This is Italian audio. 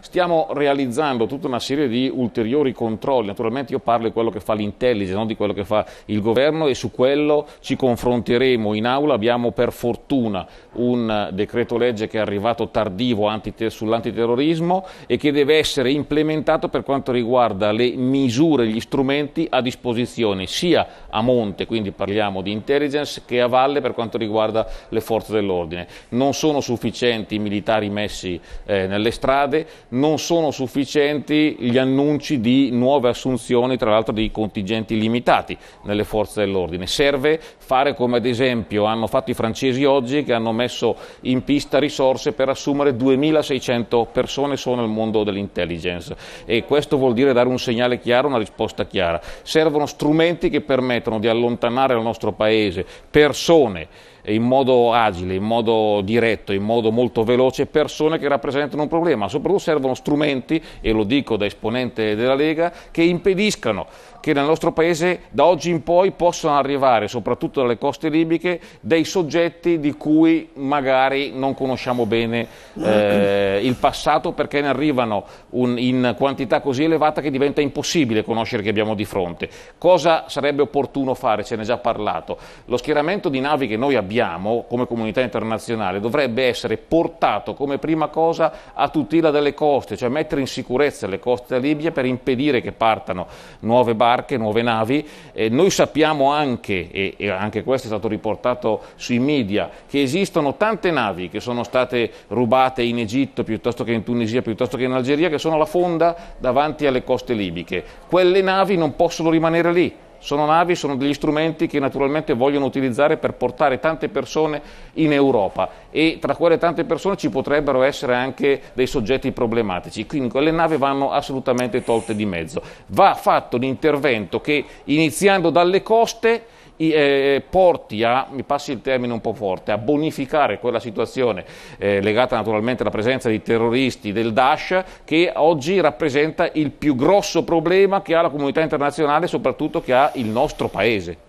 Stiamo realizzando tutta una serie di ulteriori controlli, naturalmente io parlo di quello che fa l'intelligence, non di quello che fa il governo e su quello ci confronteremo in aula, abbiamo per fortuna un decreto legge che è arrivato tardivo sull'antiterrorismo e che deve essere implementato per quanto riguarda le misure, gli strumenti a disposizione sia a monte, quindi parliamo di intelligence, che a valle per quanto riguarda le forze dell'ordine. Non sono sufficienti i militari messi eh, nelle strade, non sono sufficienti gli annunci di nuove assunzioni, tra l'altro di contingenti limitati nelle forze dell'ordine. Serve fare come ad esempio hanno fatto i francesi oggi che hanno messo in pista risorse per assumere 2600 persone solo nel mondo dell'intelligence e questo vuol dire dare un segnale chiaro, una risposta chiara. Servono strumenti che permettono di allontanare dal nostro paese persone in modo agile, in modo diretto, in modo molto veloce persone che rappresentano un problema, soprattutto servono strumenti, e lo dico da esponente della Lega, che impediscano che nel nostro Paese da oggi in poi possano arrivare, soprattutto dalle coste libiche, dei soggetti di cui magari non conosciamo bene eh, il passato perché ne arrivano un, in quantità così elevata che diventa impossibile conoscere che abbiamo di fronte. Cosa sarebbe opportuno fare? Ce n'è già parlato. Lo schieramento di navi che noi abbiamo abbiamo come comunità internazionale dovrebbe essere portato come prima cosa a tutela delle coste, cioè mettere in sicurezza le coste della Libia per impedire che partano nuove barche, nuove navi. Eh, noi sappiamo anche, e, e anche questo è stato riportato sui media, che esistono tante navi che sono state rubate in Egitto piuttosto che in Tunisia, piuttosto che in Algeria, che sono alla fonda davanti alle coste libiche. Quelle navi non possono rimanere lì sono navi, sono degli strumenti che naturalmente vogliono utilizzare per portare tante persone in Europa e tra quelle tante persone ci potrebbero essere anche dei soggetti problematici, quindi quelle navi vanno assolutamente tolte di mezzo. Va fatto un intervento che iniziando dalle coste eh, porti a, mi passi il termine un po' forte, a bonificare quella situazione eh, legata naturalmente alla presenza di terroristi del Daesh che oggi rappresenta il più grosso problema che ha la comunità internazionale e soprattutto che ha il nostro Paese.